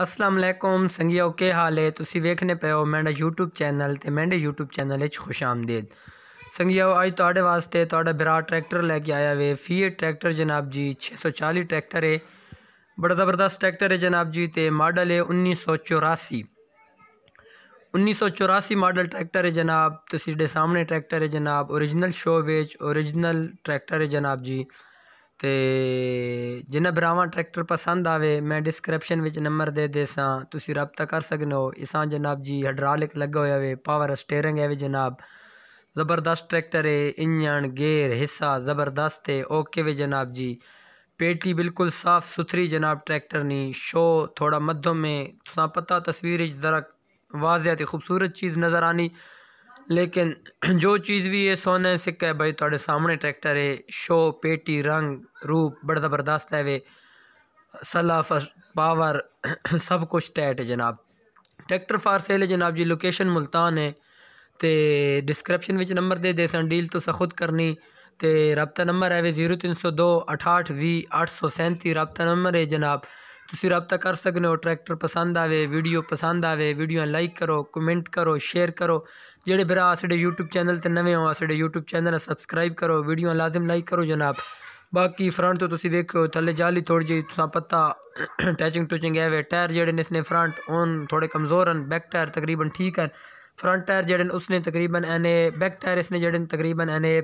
असलम संघिया के हाल है तुम वेखने पे हो मैं यूट्यूब चैनल तो मैं यूट्यूब चैनल खुश आमदेद संघियाओ अज थोड़े वास्ते थोड़ा बिरा ट्रैक्टर लैके आया वे फीए ट्रैक्टर जनाब जी छे सौ चाली ट्रैक्टर है बड़ा ज़बरदस्त ट्रैक्टर है जनाब जी तो मॉडल है उन्नीस सौ चौरासी उन्नीस सौ चौरासी मॉडल ट्रैक्टर है जनाब तो सीढ़े सामने ट्रैक्टर है जनाब ओरिजिनल शो वेच ओरिजिनल ट्रैक्टर है जनाब जी तो जिन्हें भरावान ट्रैक्टर पसंद आए मैं डिस्क्रिप्शन नंबर दे दे सी रबता कर सकते हो इस जनाब जी हडरालिक लगे हुए वे पावर स्टेयरिंग है वे जनाब जबरदस्त ट्रैक्टर है इंजन गेयर हिस्सा जबरदस्त है ओके वे जनाब जी पेटी बिल्कुल साफ सुथरी जनाब ट्रैक्टर नहीं शो थोड़ा मध्यम है तुम पता तस्वीर जरा वाजिया खूबसूरत चीज़ नज़र आनी लेकिन जो चीज़ भी ये सोने ਸਿੱਕਾ है भाई थोड़े सामने ट्रैक्टर है शो पेटी रंग रूप ਬੜਾ जबरदस्त है वे सलाफ पावर सब कुछ टैट है जनाब ट्रैक्टर फार सेल है जनाब जी लोकेशन मुल्तान है तो डिस्क्रिप्शन नंबर दे दे सन डील तो खुद करनी तो रबता नंबर है वे जीरो तीन सौ दो अठाहठ भी अठ सौ सैंती रबता नंबर है जनाब तुम रबता कर सकने हो ट्रैक्टर पसंद आए वीडियो पसंद आए वीडियो लाइक करो कमेंट करो शेयर करो जे भरा यूट्यूब चैनल से नवे हो यूट्यूब चैनल सबसक्राइब करो वीडियो लाजिम लाइक करो जनाब बाकी फ्रंट तो तुम देखो थले जाली थोड़ी जी तुम पता टैचिंग टूचिंग है वे टायर जड़े ने इसने फ्रंट उन थोड़े कमजोर हैं बैक टायर तकरीबन ठीक है फ्रंट टायर जड़े उसने तकरीबन एने बैक टायर इसने जड़े तकरीबन एने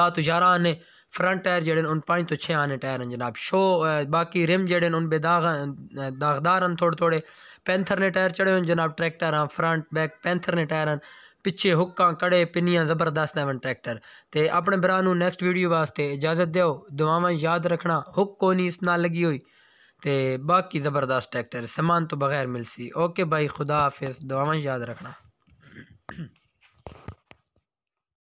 दा तो ग्यारह आने फ्रंट टायर जड़े उन पंज तो छः आने टायर हैं जनाब शो बाकी रिम जड़े उन दाग दागदार हैं थोड़े थोड़े पैंथर ने टायर चढ़े जनाब ट्रैक्टर हैं फ्रंट बैक पैंथर ने टायर हैं पिछे हुक्का कड़े पिनियाँ जबरदस्त हैं ट्रैक्टर तो अपने भरा नैक्सट वीडियो वास्ते इजाजत दो दुआव याद रखना हुक् को नहीं इस ना लगी हुई तो बाकी ज़बरदस्त ट्रैक्टर समान तो बगैर मिलसी ओके भाई खुदा हाफिज़ दुआव याद रखना